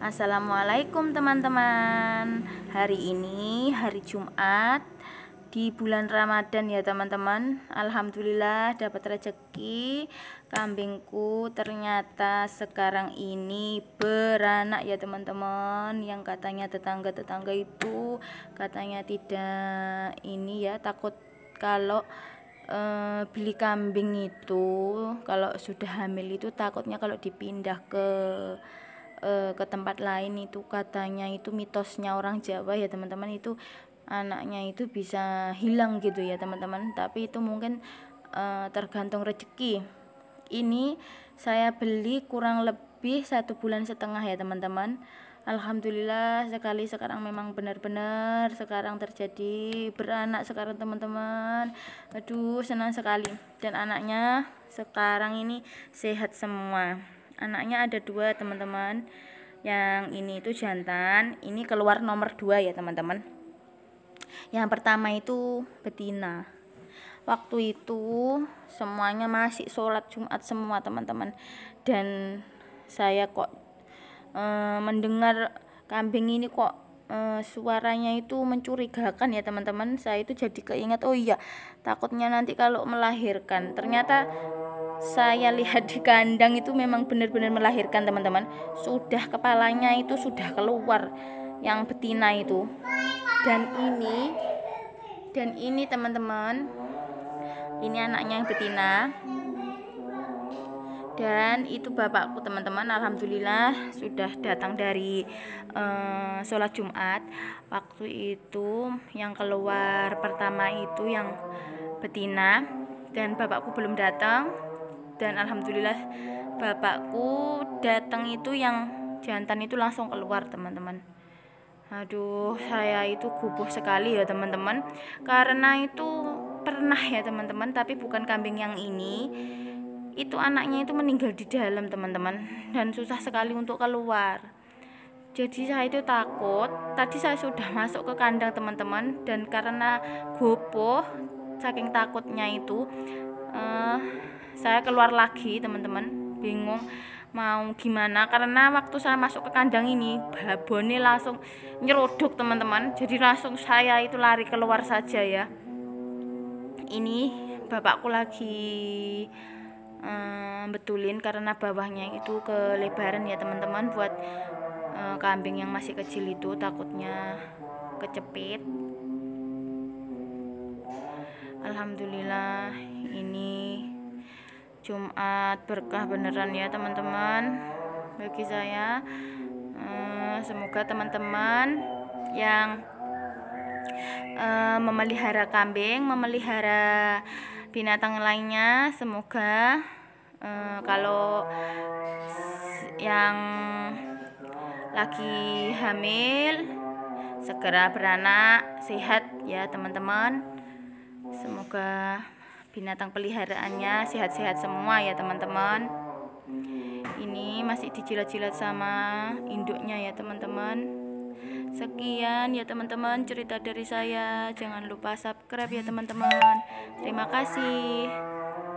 Assalamualaikum teman-teman Hari ini hari Jumat Di bulan Ramadan ya teman-teman Alhamdulillah dapat rezeki Kambingku ternyata sekarang ini beranak ya teman-teman Yang katanya tetangga-tetangga itu Katanya tidak ini ya takut kalau eh, beli kambing itu kalau sudah hamil itu takutnya kalau dipindah ke e, ke tempat lain itu katanya itu mitosnya orang Jawa ya teman-teman itu anaknya itu bisa hilang gitu ya teman-teman tapi itu mungkin e, tergantung rezeki ini saya beli kurang lebih satu bulan setengah ya teman-teman Alhamdulillah sekali sekarang memang benar-benar sekarang terjadi beranak sekarang teman-teman aduh senang sekali dan anaknya sekarang ini sehat semua anaknya ada dua teman-teman yang ini itu jantan ini keluar nomor dua ya teman-teman yang pertama itu betina waktu itu semuanya masih sholat Jumat semua teman-teman dan saya kok e, mendengar kambing ini kok e, suaranya itu mencurigakan ya teman-teman saya itu jadi keinget oh iya takutnya nanti kalau melahirkan ternyata saya lihat di kandang itu memang benar-benar melahirkan teman-teman sudah kepalanya itu sudah keluar yang betina itu dan ini dan ini teman-teman ini anaknya yang betina dan itu bapakku teman-teman alhamdulillah sudah datang dari uh, sholat jumat waktu itu yang keluar pertama itu yang betina dan bapakku belum datang dan alhamdulillah bapakku datang itu yang jantan itu langsung keluar teman-teman aduh saya itu gubuh sekali ya teman-teman karena itu pernah ya teman-teman tapi bukan kambing yang ini itu anaknya itu meninggal di dalam teman-teman dan susah sekali untuk keluar jadi saya itu takut tadi saya sudah masuk ke kandang teman-teman dan karena gopoh saking takutnya itu uh, saya keluar lagi teman-teman bingung mau gimana karena waktu saya masuk ke kandang ini babone langsung nyeruduk teman-teman jadi langsung saya itu lari keluar saja ya ini bapakku lagi um, betulin karena bawahnya itu kelebaran ya teman-teman buat um, kambing yang masih kecil itu takutnya kecepit Alhamdulillah ini Jumat berkah beneran ya teman-teman bagi saya eh, semoga teman-teman yang eh, memelihara kambing memelihara binatang lainnya semoga eh, kalau yang lagi hamil segera beranak sehat ya teman-teman semoga binatang peliharaannya sehat-sehat semua ya teman-teman ini masih dijilat-jilat sama induknya ya teman-teman sekian ya teman-teman cerita dari saya jangan lupa subscribe ya teman-teman terima kasih